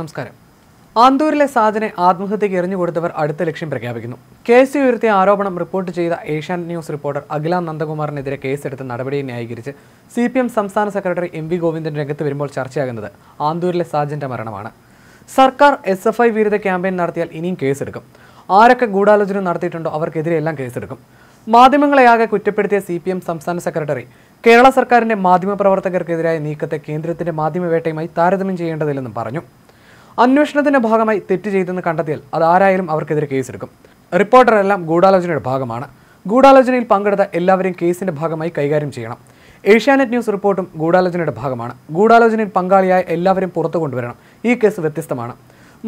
നമസ്കാരം ആന്തൂരിലെ സാജനെ ആത്മഹത്യയ്ക്ക് എറിഞ്ഞുകൊടുത്തവർ അടുത്ത ലക്ഷ്യം പ്രഖ്യാപിക്കുന്നു കേസ് ഉയർത്തിയ ആരോപണം റിപ്പോർട്ട് ചെയ്ത ഏഷ്യാനെറ്റ് ന്യൂസ് റിപ്പോർട്ടർ അഖില നന്ദകുമാറിനെതിരെ കേസെടുത്ത് നടപടിയെ ന്യായീകരിച്ച് സി പി എം സംസ്ഥാന സെക്രട്ടറി എം വി ഗോവിന്ദൻ രംഗത്ത് വരുമ്പോൾ ചർച്ചയാകുന്നത് ആന്തൂരിലെ സാജന്റെ മരണമാണ് സർക്കാർ എസ് എഫ് ഐ വിരുദ്ധ ക്യാമ്പയിൻ നടത്തിയാൽ ഇനിയും കേസെടുക്കും ആരൊക്കെ ഗൂഢാലോചന നടത്തിയിട്ടുണ്ടോ അവർക്കെതിരെയെല്ലാം കേസെടുക്കും മാധ്യമങ്ങളെയാകെ കുറ്റപ്പെടുത്തിയ സി പി എം സംസ്ഥാന സെക്രട്ടറി കേരള സർക്കാരിന്റെ മാധ്യമപ്രവർത്തകർക്കെതിരായ നീക്കത്തെ കേന്ദ്രത്തിന്റെ മാധ്യമവേട്ടയുമായി താരതമ്യം ചെയ്യേണ്ടതില്ലെന്നും പറഞ്ഞു അന്വേഷണത്തിന്റെ ഭാഗമായി തെറ്റ് ചെയ്തെന്ന് കണ്ടെത്തിയാൽ അത് ആരായാലും അവർക്കെതിരെ കേസെടുക്കും റിപ്പോർട്ടറെല്ലാം ഗൂഢാലോചനയുടെ ഭാഗമാണ് ഗൂഢാലോചനയിൽ പങ്കെടുത്ത എല്ലാവരെയും കേസിന്റെ ഭാഗമായി കൈകാര്യം ചെയ്യണം ഏഷ്യാനെറ്റ് ന്യൂസ് റിപ്പോർട്ടും ഗൂഢാലോചനയുടെ ഭാഗമാണ് ഗൂഢാലോചനയിൽ പങ്കാളിയായ എല്ലാവരും പുറത്തു കൊണ്ടുവരണം ഈ കേസ് വ്യത്യസ്തമാണ്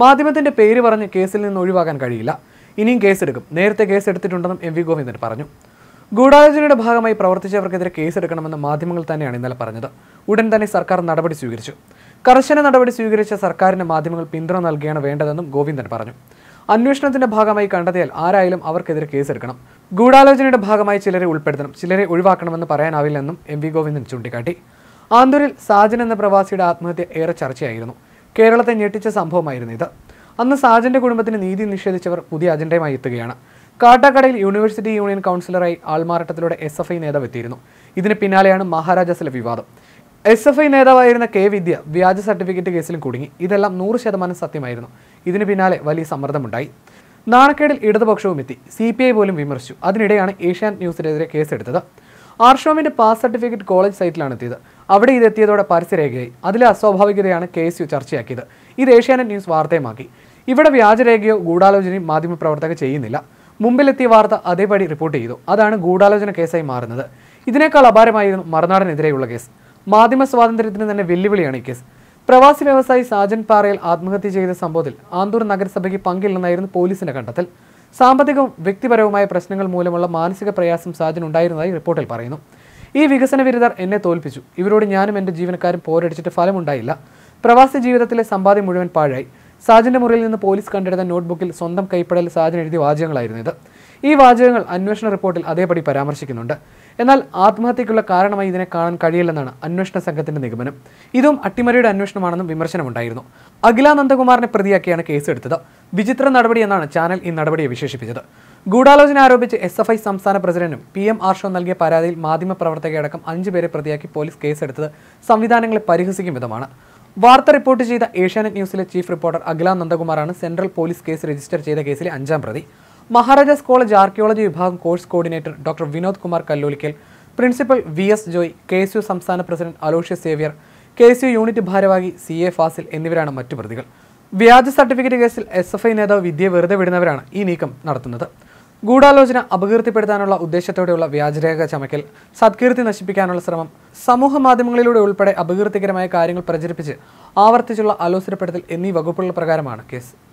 മാധ്യമത്തിന്റെ പേര് പറഞ്ഞ് കേസിൽ നിന്ന് ഒഴിവാക്കാൻ കഴിയില്ല ഇനിയും കേസെടുക്കും നേരത്തെ കേസ് എടുത്തിട്ടുണ്ടെന്നും എം വി ഗോവിന്ദൻ പറഞ്ഞു ഗൂഢാലോചനയുടെ ഭാഗമായി പ്രവർത്തിച്ചവർക്കെതിരെ കേസെടുക്കണമെന്ന് മാധ്യമങ്ങൾ തന്നെയാണ് ഇന്നലെ പറഞ്ഞത് ഉടൻ തന്നെ സർക്കാർ നടപടി സ്വീകരിച്ചു കർശന നടപടി സ്വീകരിച്ച സർക്കാരിന് മാധ്യമങ്ങൾ പിന്തുണ നൽകുകയാണ് വേണ്ടതെന്നും ഗോവിന്ദൻ പറഞ്ഞു അന്വേഷണത്തിന്റെ ഭാഗമായി കണ്ടെത്തിയാൽ ആരായാലും അവർക്കെതിരെ കേസെടുക്കണം ഗൂഢാലോചനയുടെ ഭാഗമായി ചിലരെ ഉൾപ്പെടുത്തണം ചിലരെ ഒഴിവാക്കണമെന്ന് പറയാനാവില്ലെന്നും എം വി ഗോവിന്ദൻ ചൂണ്ടിക്കാട്ടി ആന്തൂരിൽ സാജൻ എന്ന പ്രവാസിയുടെ ആത്മഹത്യ ഏറെ ചർച്ചയായിരുന്നു കേരളത്തെ ഞെട്ടിച്ച സംഭവമായിരുന്നു ഇത് അന്ന് സാജന്റെ കുടുംബത്തിന് നീതി നിഷേധിച്ചവർ പുതിയ അജണ്ടയുമായി എത്തുകയാണ് കാട്ടാക്കടയിൽ യൂണിവേഴ്സിറ്റി യൂണിയൻ കൗൺസിലറായി ആൾമാറാട്ടത്തിലൂടെ എസ് എഫ് ഐ നേതാവ് എത്തിയിരുന്നു ഇതിന് പിന്നാലെയാണ് മഹാരാജാസിലെ വിവാദം എസ് എഫ് ഐ നേതാവായിരുന്ന കെ വിദ്യ വ്യാജ സർട്ടിഫിക്കറ്റ് കേസിലും കുടുങ്ങി ഇതെല്ലാം നൂറ് ശതമാനം സത്യമായിരുന്നു ഇതിന് പിന്നാലെ വലിയ സമ്മർദ്ദമുണ്ടായി നാണക്കേടിൽ ഇടതുപക്ഷവും എത്തി സി പി ഐ പോലും വിമർശിച്ചു അതിനിടെയാണ് ഏഷ്യാനെറ്റ് ന്യൂസിനെതിരെ കേസെടുത്തത് ആർഷോമിന്റെ പാസ് സർട്ടിഫിക്കറ്റ് കോളേജ് സൈറ്റിലാണ് എത്തിയത് അവിടെ ഇതെത്തിയതോടെ പരസ്യരേഖയായി അതിലെ അസ്വാഭാവികതയാണ് കെ എസ് യു ചർച്ചയാക്കിയത് ഇത് ഏഷ്യാനെറ്റ് ന്യൂസ് വാർത്തയുമാക്കി ഇവിടെ വ്യാജരേഖയോ ഗൂഢാലോചനയും മാധ്യമപ്രവർത്തകർ ചെയ്യുന്നില്ല മുമ്പിലെത്തിയ വാർത്ത അതേപടി റിപ്പോർട്ട് ചെയ്തു അതാണ് ഗൂഢാലോചന കേസായി മാറുന്നത് ഇതിനേക്കാൾ അപാരമായിരുന്നു മറുനാടനെതിരെയുള്ള കേസ് മാധ്യമ സ്വാതന്ത്ര്യത്തിന് തന്നെ വെല്ലുവിളിയാണ് ഈ കേസ് പ്രവാസി വ്യവസായി സാജൻ പാറയിൽ ആത്മഹത്യ ചെയ്ത സംഭവത്തിൽ ആന്തൂർ നഗരസഭയ്ക്ക് പങ്കില്ലെന്നായിരുന്നു പോലീസിന്റെ കണ്ടെത്തൽ സാമ്പത്തികവും വ്യക്തിപരവുമായ പ്രശ്നങ്ങൾ മൂലമുള്ള മാനസിക പ്രയാസം സാജൻ ഉണ്ടായിരുന്നതായി റിപ്പോർട്ടിൽ പറയുന്നു ഈ വികസന വിരുദ്ധർ എന്നെ തോൽപ്പിച്ചു ഇവരോട് ഞാനും എന്റെ ജീവനക്കാരും പോരടിച്ചിട്ട് ഫലമുണ്ടായില്ല പ്രവാസി ജീവിതത്തിലെ സമ്പാദ്യം മുഴുവൻ പാഴായി സാജന്റെ മുറിയിൽ നിന്ന് പോലീസ് കണ്ടെടുത്ത നോട്ട്ബുക്കിൽ സ്വന്തം കൈപ്പടൽ സാജൻ എഴുതിയ വാചകങ്ങളായിരുന്നു ഇത് ഈ വാചകങ്ങൾ അന്വേഷണ റിപ്പോർട്ടിൽ അതേപടി പരാമർശിക്കുന്നുണ്ട് എന്നാൽ ആത്മഹത്യയ്ക്കുള്ള കാരണമായി ഇതിനെ കാണാൻ കഴിയില്ലെന്നാണ് അന്വേഷണ സംഘത്തിന്റെ നിഗമനം ഇതും അട്ടിമറിയുടെ അന്വേഷണമാണെന്നും വിമർശനമുണ്ടായിരുന്നു അഖില നന്ദകുമാറിനെ പ്രതിയാക്കിയാണ് കേസെടുത്തത് വിചിത്ര നടപടി എന്നാണ് ചാനൽ ഈ നടപടിയെ വിശേഷിപ്പിച്ചത് ഗൂഢാലോചന ആരോപിച്ച് എസ് എഫ് ഐ സംസ്ഥാന പ്രസിഡന്റും പി എം ആർഷോ നൽകിയ പരാതിയിൽ മാധ്യമപ്രവർത്തകയടക്കം അഞ്ചു പേരെ പ്രതിയാക്കി പോലീസ് കേസെടുത്തത് സംവിധാനങ്ങളെ പരിഹസിക്കും വിധമാണ് വാർത്ത റിപ്പോർട്ട് ചെയ്ത ഏഷ്യാനെറ്റ് ന്യൂസിലെ ചീഫ് റിപ്പോർട്ടർ അഖില നന്ദകുമാറാണ് സെൻട്രൽ പോലീസ് കേസ് രജിസ്റ്റർ ചെയ്ത കേസിലെ അഞ്ചാം പ്രതി മഹാരാജാസ് കോളേജ് ആർക്കിയോളജി വിഭാഗം course coordinator doctor Vinod Kumar Kallolickal principal V S Joy K S U സംസ്ഥാന president Aloshya Xavier K S U unit ഭാരവാഹി സി എ ഫാസിൽ എന്നിവരാണ് മറ്റു പ്രതികൾ വ്യാജ സർട്ടിഫിക്കറ്റ് കേസിൽ എസ് എഫ് ഐ നേതാവ് വിദ്യയെ വെറുതെ വിടുന്നവരാണ് ഈ നീക്കം നടത്തുന്നത് ഗൂഢാലോചന അപകീർത്തിപ്പെടുത്താനുള്ള ഉദ്ദേശത്തോടെയുള്ള വ്യാജരേഖ ചമയ്ക്കൽ സത്കീർത്തി നശിപ്പിക്കാനുള്ള ശ്രമം സമൂഹ മാധ്യമങ്ങളിലൂടെ ഉൾപ്പെടെ അപകീർത്തികരമായ കാര്യങ്ങൾ പ്രചരിപ്പിച്ച് ആവർത്തിച്ചുള്ള ആലോചനപ്പെടുത്തൽ എന്നീ വകുപ്പുകൾ പ്രകാരമാണ് കേസ്